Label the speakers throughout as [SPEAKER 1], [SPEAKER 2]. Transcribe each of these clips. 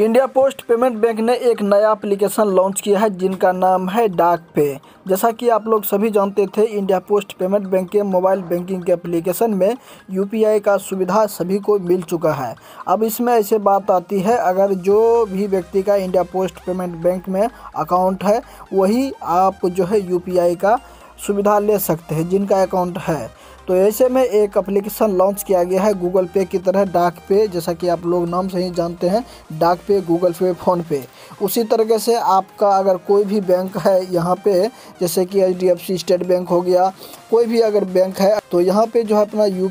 [SPEAKER 1] India post payment bank ने एक नया एप्लीकेशन लॉन्च किया है जिनका नाम है डाक पे जैसा कि आप लोग सभी जानते थे इंडिया पोस्ट पेमेंट बैंक के मोबाइल बैंकिंग के एप्लीकेशन में यूपीआई का सुविधा सभी को मिल चुका है अब इसमें ऐसे बात आती है अगर जो भी व्यक्ति का इंडिया पोस्ट पेमेंट बैंक में अकाउंट है वही आप जो है यू का सुविधा ले सकते हैं जिनका अकाउंट है तो ऐसे में एक एप्लीकेशन लॉन्च किया गया है गूगल पे की तरह डाक पे जैसा कि आप लोग नाम से ही जानते हैं डाक पे गूगल पे फ़ोन पे उसी तरीके से आपका अगर कोई भी बैंक है यहाँ पे जैसे कि एच स्टेट बैंक हो गया कोई भी अगर बैंक है तो यहाँ पे जो है अपना यू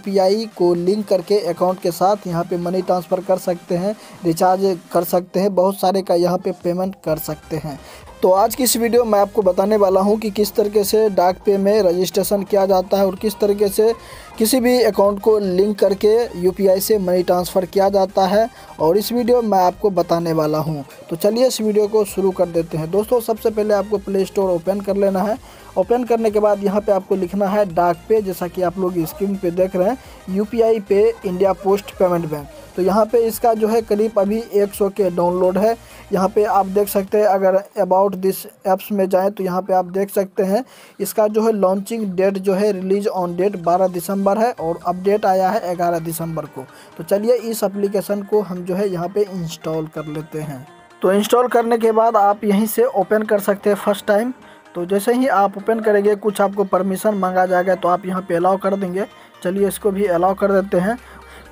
[SPEAKER 1] को लिंक करके अकाउंट के साथ यहाँ पे मनी ट्रांसफ़र कर सकते हैं रिचार्ज कर सकते हैं बहुत सारे का यहाँ पे पेमेंट कर सकते हैं तो आज की इस वीडियो में आपको बताने वाला हूँ कि किस तरीके से डाक पे में रजिस्ट्रेशन किया जाता है और किस तरीके से किसी भी अकाउंट को लिंक करके यू से मनी ट्रांसफ़र किया जाता है और इस वीडियो मैं आपको बताने वाला हूँ तो चलिए इस वीडियो को शुरू कर देते हैं दोस्तों सबसे पहले आपको प्ले स्टोर ओपन कर लेना है ओपन करने के बाद यहाँ पर आपको लिखना है डाक पे जैसा कि आप लोग स्क्रीन पे देख रहे हैं यू पे इंडिया पोस्ट पेमेंट बैंक तो यहाँ पे इसका जो है करीब अभी 100 के डाउनलोड है यहाँ पे आप देख सकते हैं अगर अबाउट दिस एप्स में जाएं तो यहाँ पे आप देख सकते हैं इसका जो है लॉन्चिंग डेट जो है रिलीज ऑन डेट 12 दिसंबर है और अपडेट आया है 11 दिसंबर को तो चलिए इस एप्लीकेशन को हम जो है यहाँ पे इंस्टॉल कर लेते हैं तो इंस्टॉल करने के बाद आप यहीं से ओपन कर सकते हैं फर्स्ट टाइम तो जैसे ही आप ओपन करेंगे कुछ आपको परमिशन मांगा जाएगा तो आप यहाँ पे अलाउ कर देंगे चलिए इसको भी अलाउ कर देते हैं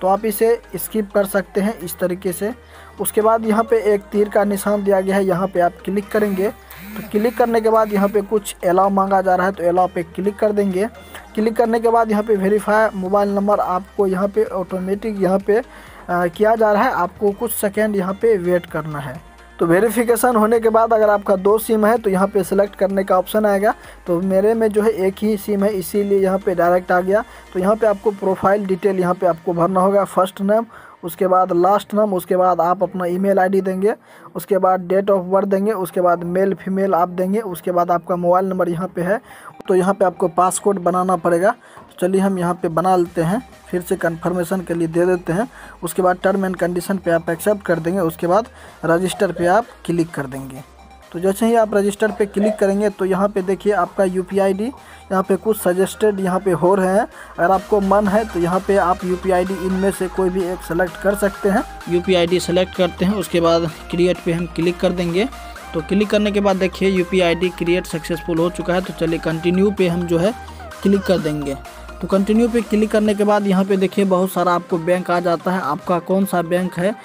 [SPEAKER 1] तो आप इसे स्किप कर सकते हैं इस तरीके से उसके बाद यहाँ पे एक तीर का निशान दिया गया है यहाँ पे आप क्लिक करेंगे तो क्लिक करने के बाद यहाँ पे कुछ अलाउ मांगा जा रहा है तो अलाउ पे क्लिक कर देंगे क्लिक करने के बाद यहाँ पे वेरीफाई मोबाइल नंबर आपको यहाँ पे ऑटोमेटिक यहाँ पे आ, किया जा रहा है आपको कुछ सेकेंड यहाँ पे वेट करना है तो वेरिफिकेशन होने के बाद अगर आपका दो सिम है तो यहाँ पे सेलेक्ट करने का ऑप्शन आएगा तो मेरे में जो है एक ही सिम है इसीलिए यहाँ पे डायरेक्ट आ गया तो यहाँ पे आपको प्रोफाइल डिटेल यहाँ पे आपको भरना होगा फर्स्ट नेम उसके बाद लास्ट नाम उसके बाद आप अपना ईमेल आईडी देंगे उसके बाद डेट ऑफ बर्थ देंगे उसके बाद मेल फीमेल आप देंगे उसके बाद आपका मोबाइल नंबर यहाँ पे है तो यहाँ पे आपको पासकोड बनाना पड़ेगा तो चलिए हम यहाँ पे बना लेते हैं फिर से कंफर्मेशन के लिए दे देते हैं उसके बाद टर्म एंड कंडीशन पे आप एक्सेप्ट कर देंगे उसके बाद रजिस्टर पे आप क्लिक कर देंगे तो जैसे ही आप रजिस्टर पे क्लिक करेंगे तो यहाँ पे देखिए आपका यू पी आई डी यहाँ पर कुछ सजेस्टेड यहाँ पे हो रहे हैं अगर आपको मन है तो यहाँ पे आप यू पी आई डी इनमें से कोई भी एक सेलेक्ट कर सकते हैं U P I D select करते हैं उसके बाद क्रिएट पे हम क्लिक कर देंगे तो क्लिक करने के बाद देखिए U P I D create successful हो चुका है तो चलिए कंटिन्यू पे हम जो है क्लिक कर देंगे तो कंटिन्यू पे क्लिक करने के बाद यहाँ पे देखिए बहुत सारा आपको बैंक आ जाता है आपका कौन सा बैंक है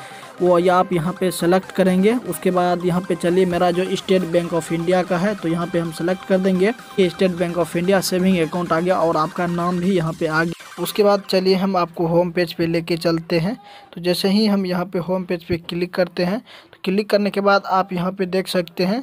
[SPEAKER 1] वो आप यहाँ पे सेलेक्ट करेंगे उसके बाद यहाँ पे चलिए मेरा जो स्टेट बैंक ऑफ इंडिया का है तो यहाँ पे हम सेलेक्ट कर देंगे State Bank of India saving account आ गया और आपका नाम भी यहाँ पे आ गया उसके बाद चलिए हम आपको होम पेज पे लेके चलते हैं तो जैसे ही हम यहाँ पे होम पेज पे क्लिक करते हैं तो क्लिक करने के बाद आप यहाँ पे देख सकते हैं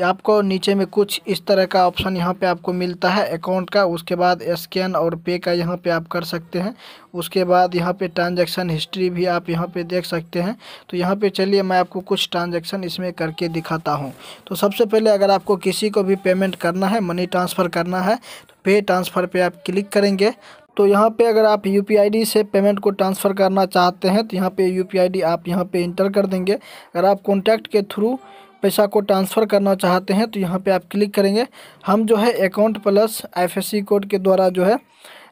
[SPEAKER 1] आपको नीचे में कुछ इस तरह का ऑप्शन यहाँ पे आपको मिलता है अकाउंट का उसके बाद स्कैन और पे का यहाँ पे आप कर सकते हैं उसके बाद यहाँ पे ट्रांजैक्शन हिस्ट्री भी आप यहाँ पे देख सकते हैं तो यहाँ पे चलिए मैं आपको कुछ ट्रांजैक्शन इसमें करके दिखाता हूँ तो सबसे पहले अगर आपको किसी को भी पेमेंट करना है मनी ट्रांसफ़र करना है तो पे ट्रांसफ़र पर आप क्लिक करेंगे तो यहाँ पे अगर आप यू पी से पेमेंट को ट्रांसफ़र करना चाहते हैं तो यहाँ पे यू पी आप यहाँ पे इंटर कर देंगे अगर आप कॉन्टैक्ट के थ्रू पैसा को ट्रांसफ़र करना चाहते हैं तो यहाँ पे आप क्लिक करेंगे हम जो है अकाउंट प्लस आईएफएससी कोड के द्वारा जो है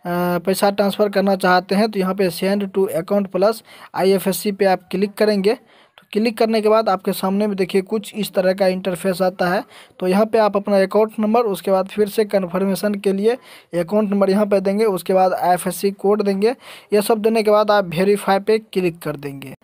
[SPEAKER 1] पैसा ट्रांसफ़र करना चाहते हैं तो यहाँ पे send to account plus IFSC पे आप क्लिक करेंगे तो क्लिक करने के बाद आपके सामने में देखिए कुछ इस तरह का इंटरफेस आता है तो यहाँ पर आप अपना अकाउंट नंबर उसके बाद फिर से कन्फर्मेशन के लिए अकाउंट नंबर यहाँ पर देंगे उसके बाद आई कोड देंगे यह सब देने के बाद आप वेरीफाई पर क्लिक कर देंगे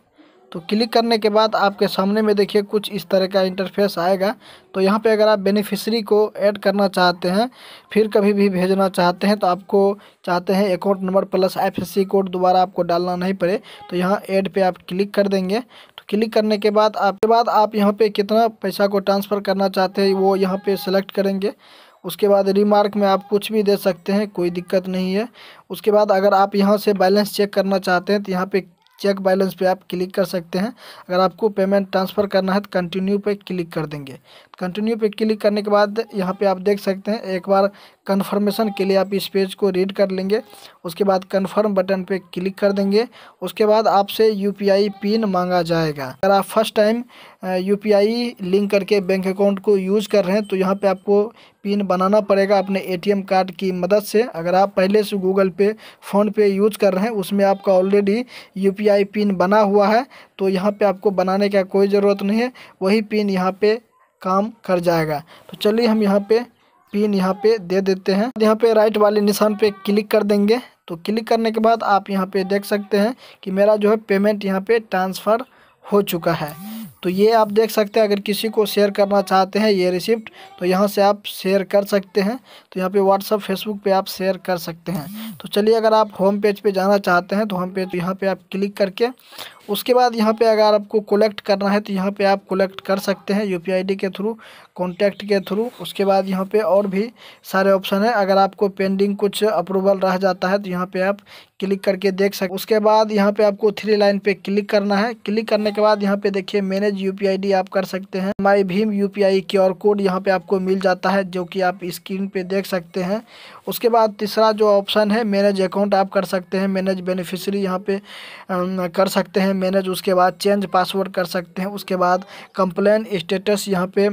[SPEAKER 1] तो क्लिक करने के बाद आपके सामने में देखिए कुछ इस तरह का इंटरफेस आएगा तो यहाँ पे अगर आप बेनिफिशरी को ऐड करना चाहते हैं फिर कभी भी भेजना चाहते हैं तो आपको चाहते हैं account number plus IFSC code दोबारा आपको डालना नहीं पड़े तो यहाँ ऐड पे आप क्लिक कर देंगे तो क्लिक करने के बाद आपके बाद आप यहाँ पर कितना पैसा को ट्रांसफ़र करना चाहते हैं वो यहाँ पर सेलेक्ट करेंगे उसके बाद रिमार्क में आप कुछ भी दे सकते हैं कोई दिक्कत नहीं है उसके बाद अगर आप यहाँ से बैलेंस चेक करना चाहते हैं तो यहाँ पे चेक बैलेंस पे आप क्लिक कर सकते हैं अगर आपको पेमेंट ट्रांसफ़र करना है तो कंटिन्यू पे क्लिक कर देंगे कंटिन्यू पे क्लिक करने के बाद यहाँ पे आप देख सकते हैं एक बार कन्फर्मेशन के लिए आप इस पेज को रीड कर लेंगे उसके बाद कन्फर्म बटन पे क्लिक कर देंगे उसके बाद आपसे यूपीआई पिन मांगा जाएगा अगर आप फर्स्ट टाइम यूपीआई लिंक करके बैंक अकाउंट को यूज़ कर रहे हैं तो यहाँ पे आपको पिन बनाना पड़ेगा अपने ए कार्ड की मदद से अगर आप पहले से गूगल पे फ़ोन पे यूज़ कर रहे हैं उसमें आपका ऑलरेडी यू पिन बना हुआ है तो यहाँ पे आपको बनाने का कोई ज़रूरत नहीं है वही पिन यहाँ पे काम कर जाएगा तो चलिए हम यहाँ पे पिन यहाँ पे दे देते हैं यहाँ पे राइट वाले निशान पे क्लिक कर देंगे तो क्लिक करने के बाद आप यहाँ पे देख सकते हैं कि मेरा जो है पेमेंट यहाँ पे ट्रांसफ़र हो चुका है तो ये आप देख सकते हैं अगर किसी को शेयर करना चाहते हैं ये रिसिप्ट तो यहाँ से आप शेयर कर सकते हैं तो यहाँ पे व्हाट्सअप फेसबुक पे आप शेयर कर सकते हैं तो चलिए अगर आप होम पेज पे जाना चाहते हैं तो होम पेज यहाँ पे आप क्लिक करके उसके बाद यहाँ पे अगर आपको कलेक्ट करना है तो यहाँ पे आप कलेक्ट कर सकते हैं यू पी के थ्रू कॉन्टैक्ट के थ्रू उसके बाद यहाँ पे और भी सारे ऑप्शन हैं अगर आपको पेंडिंग कुछ अप्रूवल रह जाता है तो यहाँ पे आप क्लिक करके देख सकते उसके बाद यहाँ पे आपको थ्री लाइन पे क्लिक करना है क्लिक करने के बाद यहाँ पे देखिए मैनेज यू पी आप कर सकते हैं माई भीम यूपीआई क्यूआर कोड यहाँ पर आपको मिल जाता है जो कि आप स्क्रीन पर देख सकते हैं उसके बाद तीसरा जो ऑप्शन है मैनेज अकाउंट आप कर सकते हैं मैनेज बेनिफिशरी यहाँ पर कर सकते हैं मैनेज उसके बाद चेंज पासवर्ड कर सकते हैं उसके बाद कंप्लेन स्टेटस यहाँ पे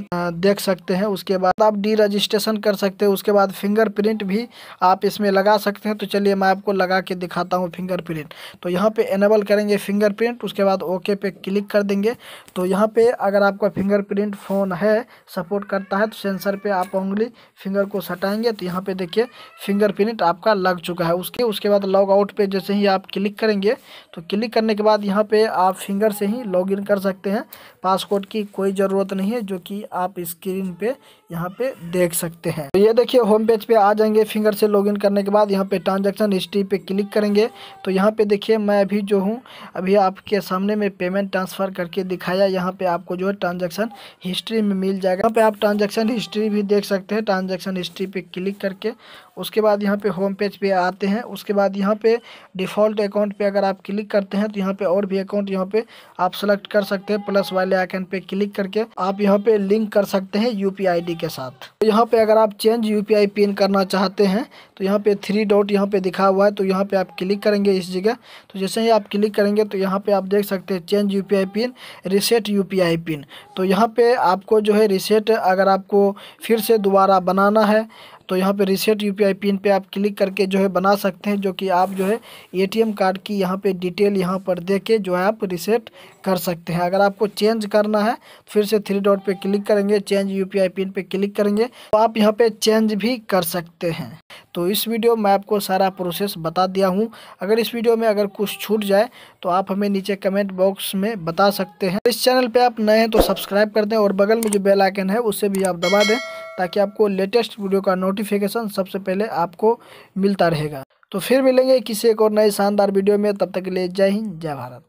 [SPEAKER 1] देख सकते हैं उसके बाद आप डी रजिस्ट्रेशन कर सकते हैं उसके बाद फिंगरप्रिंट भी आप इसमें लगा सकते हैं तो चलिए मैं आपको लगा के दिखाता हूँ फिंगरप्रिंट तो यहाँ पे एनेबल करेंगे फिंगरप्रिंट उसके बाद ओके पे क्लिक कर देंगे तो यहाँ पे अगर आपका फिंगरप्रिंट फ़ोन है सपोर्ट करता है तो सेंसर पे आप उंगली फिंगर को सटाएंगे तो यहाँ पे देखिए फिंगरप्रिंट आपका लग चुका है उसके उसके बाद लॉग आउट पे जैसे ही आप क्लिक करेंगे तो क्लिक करने के बाद यहाँ पे पे आप फिंगर से ही लॉगिन कर सकते हैं पासकोड की कोई ज़रूरत नहीं है जो कि आप स्क्रीन पे यहाँ पे देख सकते हैं तो ये देखिए होम पेज पे आ जाएंगे फिंगर से लॉगिन करने के बाद यहाँ पे ट्रांजेक्शन हिस्ट्री पे क्लिक करेंगे तो यहाँ पे देखिए मैं अभी जो हूँ अभी आपके सामने में पेमेंट ट्रांसफ़र करके दिखाया यहाँ पे आपको जो है ट्रांजेक्शन हिस्ट्री में मिल जाएगा यहाँ पे आप ट्रांजेक्शन हिस्ट्री भी देख सकते हैं ट्रांजेक्शन हिस्ट्री पे क्लिक करके उसके बाद यहाँ पे होम पेज पे आते हैं उसके बाद यहाँ पे डिफ़ॉल्ट अकाउंट पे अगर आप क्लिक करते हैं तो यहाँ पे और भी अकाउंट यहाँ पे आप सेलेक्ट कर सकते हैं प्लस वाले आइकन पे क्लिक करके आप यहाँ पे लिंक कर सकते हैं यू पी के साथ तो यहाँ पे अगर आप चेंज यू पिन करना चाहते हैं तो यहाँ पे थ्री डॉट यहाँ पे दिखा हुआ है तो यहाँ पे आप क्लिक करेंगे इस जगह तो जैसे ही आप क्लिक करेंगे तो यहाँ पे आप देख सकते हैं change U pin reset U pin तो यहाँ पे आपको जो है रिसेट अगर आपको फिर से दोबारा बनाना है तो यहाँ पे रीसेट यूपीआई पिन पे आप क्लिक करके जो है बना सकते हैं जो कि आप जो है एटीएम कार्ड की यहाँ पे डिटेल यहाँ पर दे के जो है आप रिसेट कर सकते हैं अगर आपको चेंज करना है तो फिर से थ्री डॉट पे क्लिक करेंगे चेंज यूपीआई पिन पे क्लिक करेंगे तो आप यहाँ पे चेंज भी कर सकते हैं तो इस वीडियो में आपको सारा प्रोसेस बता दिया हूँ अगर इस वीडियो में अगर कुछ छूट जाए तो आप हमें नीचे कमेंट बॉक्स में बता सकते हैं इस चैनल पर आप नए हैं तो सब्सक्राइब कर दें और बगल में जो बेलाइकन है उसे भी आप दबा दें ताकि आपको लेटेस्ट वीडियो का नोटिफिकेशन सबसे पहले आपको मिलता रहेगा तो फिर मिलेंगे किसी एक और नए शानदार वीडियो में तब तक के लिए जय हिंद जय भारत